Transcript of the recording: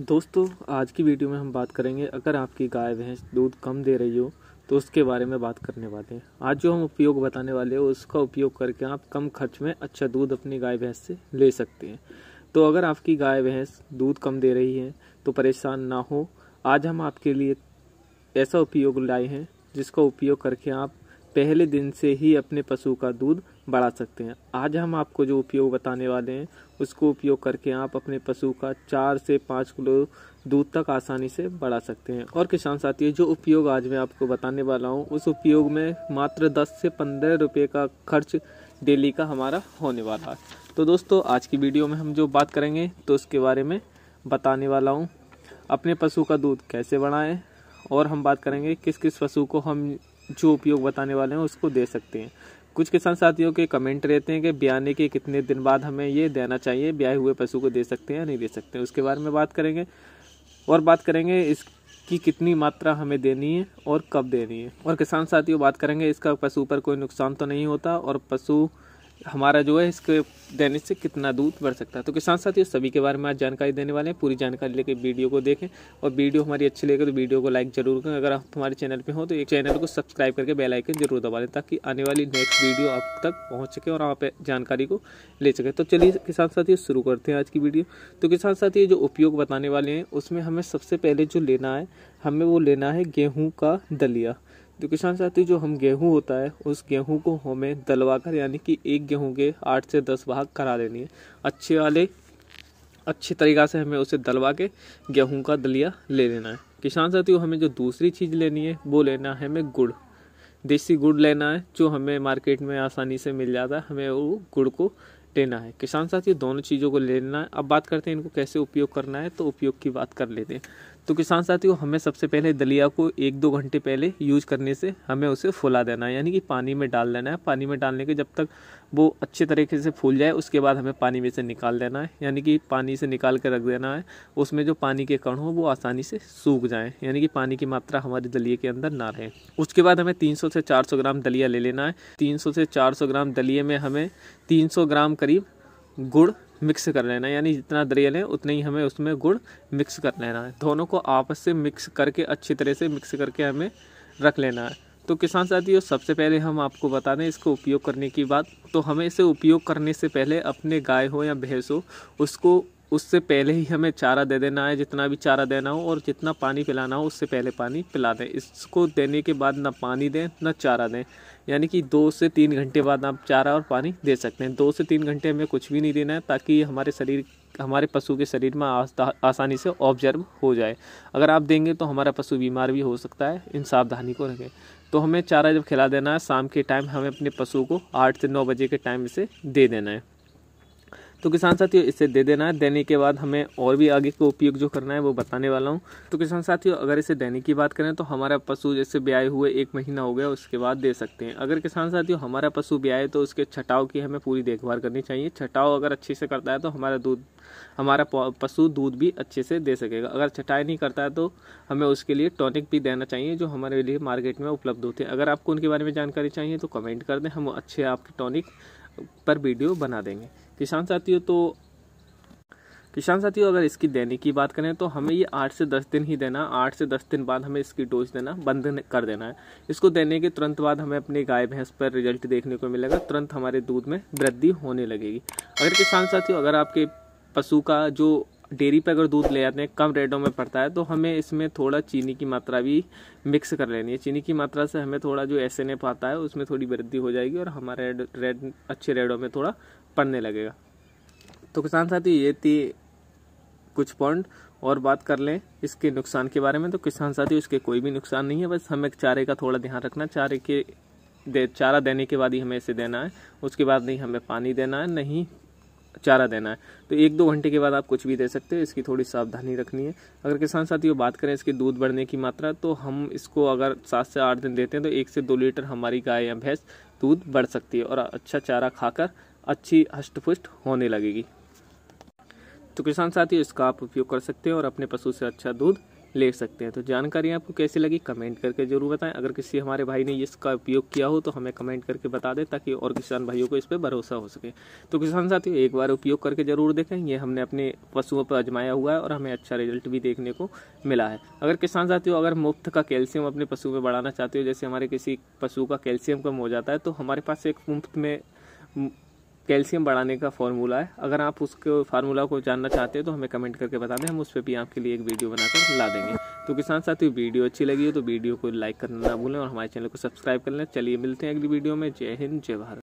दोस्तों आज की वीडियो में हम बात करेंगे अगर आपकी गाय भैंस दूध कम दे रही हो तो उसके बारे में बात करने वाले हैं आज जो हम उपयोग बताने वाले हैं उसका उपयोग करके आप कम खर्च में अच्छा दूध अपनी गाय भैंस से ले सकते हैं तो अगर आपकी गाय भैंस दूध कम दे रही है तो परेशान ना हो आज हम आपके लिए ऐसा उपयोग लाए हैं जिसका उपयोग करके आप पहले दिन से ही अपने पशु का दूध बढ़ा सकते हैं आज हम आपको जो उपयोग बताने वाले हैं उसको उपयोग करके आप अपने पशु का चार से पाँच किलो दूध तक आसानी से बढ़ा सकते हैं और किसान साथी जो उपयोग आज मैं आपको बताने वाला हूँ उस उपयोग में मात्र दस से पंद्रह रुपये का खर्च डेली का हमारा होने वाला है तो दोस्तों आज की वीडियो में हम जो बात करेंगे तो उसके बारे में बताने वाला हूँ अपने पशु का दूध कैसे बढ़ाएं और हम बात करेंगे किस किस पशु को हम जो उपयोग बताने वाले हैं उसको दे सकते हैं कुछ किसान साथियों के कमेंट रहते हैं कि ब्याने के कितने दिन बाद हमें ये देना चाहिए ब्याए हुए पशु को दे सकते हैं या नहीं दे सकते उसके बारे में बात करेंगे और बात करेंगे इसकी कितनी मात्रा हमें देनी है और कब देनी है और किसान साथियों बात करेंगे इसका पशु पर कोई नुकसान तो नहीं होता और पशु हमारा जो है इसके देने से कितना दूध बढ़ सकता है तो किसान साथियों सभी के बारे में आज जानकारी देने वाले हैं पूरी जानकारी लेकर वीडियो को देखें और वीडियो हमारी अच्छी लगे तो वीडियो को लाइक जरूर करें अगर आप हमारे चैनल पे हो तो एक चैनल को सब्सक्राइब करके बेल आइकन जरूर दबा लें ताकि आने वाली नेक्स्ट वीडियो आप तक पहुँच सके और आप जानकारी को ले सकें तो चलिए किसान साथियों शुरू करते हैं आज की वीडियो तो किसान साथियों जो उपयोग बताने वाले हैं उसमें हमें सबसे पहले जो लेना है हमें वो लेना है गेहूँ का दलिया तो किसान साथी जो हम गेहूं होता है उस गेहूं को हमें दलवा कर यानी कि एक गेहूं के आठ से दस भाग करा लेनी है अच्छे वाले अच्छे तरीक़ा से हमें उसे दलवा के गेहूं का दलिया ले लेना है किसान साथियों तो हमें जो दूसरी चीज़ लेनी है वो लेना है हमें गुड़ देसी गुड़ लेना है जो हमें मार्केट में आसानी से मिल जाता है हमें वो गुड़ को लेना है किसान साथियों दोनों चीज़ों को लेना है अब बात करते हैं इनको कैसे उपयोग करना है तो उपयोग की बात कर लेते हैं तो किसान साथियों हमें सबसे पहले दलिया को एक दो घंटे पहले यूज करने से हमें उसे फुला देना है यानी कि पानी में डाल देना है पानी में डालने के जब तक वो अच्छे तरीके से फूल जाए उसके बाद हमें पानी में से निकाल देना है यानी कि पानी से निकाल कर रख देना है उसमें जो पानी के कण हो वो आसानी से सूख जाएँ यानी कि पानी की मात्रा हमारे दलिए के अंदर ना रहे उसके बाद हमें तीन से चार ग्राम दलिया ले लेना है तीन से चार ग्राम दलिए में हमें तीन ग्राम करीब गुड़ मिक्स कर लेना यानी जितना दरियल लें उतने ही हमें उसमें गुड़ मिक्स कर लेना है दोनों को आपस से मिक्स करके अच्छी तरह से मिक्स करके हमें रख लेना है तो किसान साथियों सबसे पहले हम आपको बता दें इसको उपयोग करने की बात तो हमें इसे उपयोग करने से पहले अपने गाय हो या भैंस हो उसको उससे पहले ही हमें चारा दे देना है जितना भी चारा देना हो और जितना पानी पिलाना हो उससे पहले पानी पिला दें इसको देने के बाद ना पानी दें ना चारा दें यानी कि दो से तीन घंटे बाद आप चारा और पानी दे सकते हैं दो से तीन घंटे हमें कुछ भी नहीं देना है ताकि हमारे शरीर हमारे पशु के शरीर में आसानी से ऑब्जर्व हो जाए अगर आप देंगे तो हमारा पशु बीमार भी हो सकता है इन सावधानी को रखें तो हमें चारा जब खिला देना है शाम के टाइम हमें अपने पशु को आठ से नौ बजे के टाइम से दे देना है तो किसान साथियों इसे दे देना है देने के बाद हमें और भी आगे का उपयोग जो करना है वो बताने वाला हूँ तो किसान साथियों अगर इसे देने की बात करें तो हमारा पशु जैसे ब्याय हुए एक महीना हो गया उसके बाद दे सकते हैं अगर किसान साथियों हमारा पशु ब्याय तो उसके छटाव की हमें पूरी देखभाल करनी चाहिए छटाव अगर अच्छे से करता है तो हमारा दूध हमारा पशु दूध भी अच्छे से दे सकेगा अगर छटाई नहीं करता है तो हमें उसके लिए टॉनिक भी देना चाहिए जो हमारे लिए मार्केट में उपलब्ध होते हैं अगर आपको उनके बारे में जानकारी चाहिए तो कमेंट कर दें हम अच्छे आपके टॉनिक पर वीडियो बना देंगे किसान साथियों तो किसान साथियों अगर इसकी देने की बात करें तो हमें ये आठ से दस दिन ही देना आठ से दस दिन बाद हमें इसकी डोज देना बंद कर देना है इसको देने के तुरंत बाद हमें अपनी गाय भैंस पर रिजल्ट देखने को मिलेगा तुरंत हमारे दूध में वृद्धि होने लगेगी अगर किसान साथियों अगर आपके पशु का जो डेयरी पर अगर दूध ले जाते हैं कम रेटों में पड़ता है तो हमें इसमें थोड़ा चीनी की मात्रा भी मिक्स कर लेनी है चीनी की मात्रा से हमें थोड़ा जो एस एन एफ आता है उसमें थोड़ी वृद्धि हो जाएगी और हमारे रेड अच्छे रेडों में थोड़ा पड़ने लगेगा तो किसान साथी ये थी कुछ पॉइंट और बात कर लें इसके नुकसान के बारे में तो किसान साथी उसके कोई भी नुकसान नहीं है बस हमें चारे का थोड़ा ध्यान रखना चारे के दे चारा देने के बाद ही हमें इसे देना है उसके बाद नहीं हमें पानी देना है नहीं चारा देना है तो एक दो घंटे के बाद आप कुछ भी दे सकते हो इसकी थोड़ी सावधानी रखनी है अगर किसान साथियों बात करें इसकी दूध बढ़ने की मात्रा तो हम इसको अगर सात से आठ दिन देते हैं तो एक से दो लीटर हमारी गाय या भैंस दूध बढ़ सकती है और अच्छा चारा खाकर अच्छी हष्ट होने लगेगी तो किसान साथियों इसका आप उपयोग कर सकते हैं और अपने पशु से अच्छा दूध ले सकते हैं तो जानकारी आपको कैसी लगी कमेंट करके ज़रूर बताएं अगर किसी हमारे भाई ने इसका उपयोग किया हो तो हमें कमेंट करके बता दें ताकि और किसान भाइयों को इस पर भरोसा हो सके तो किसान साथियों एक बार उपयोग करके ज़रूर देखें ये हमने अपने पशुओं पर आजमाया हुआ है और हमें अच्छा रिजल्ट भी देखने को मिला है अगर किसान साथियों अगर मुफ्त का कैल्शियम अपने पशु में बढ़ाना चाहते हो जैसे हमारे किसी पशु का कैल्शियम कम हो जाता है तो हमारे पास एक मुफ्त में कैल्शियम बढ़ाने का फॉर्मूला है अगर आप उसके फार्मूला को जानना चाहते हैं तो हमें कमेंट करके बता दें हम उस पर भी आपके लिए एक वीडियो बनाकर ला देंगे तो किसान साथ ही वीडियो अच्छी लगी हो तो वीडियो को लाइक करना ना भूलें और हमारे चैनल को सब्सक्राइब कर लें चलिए मिलते हैं अगली वीडियो में जय हिंद जय भारत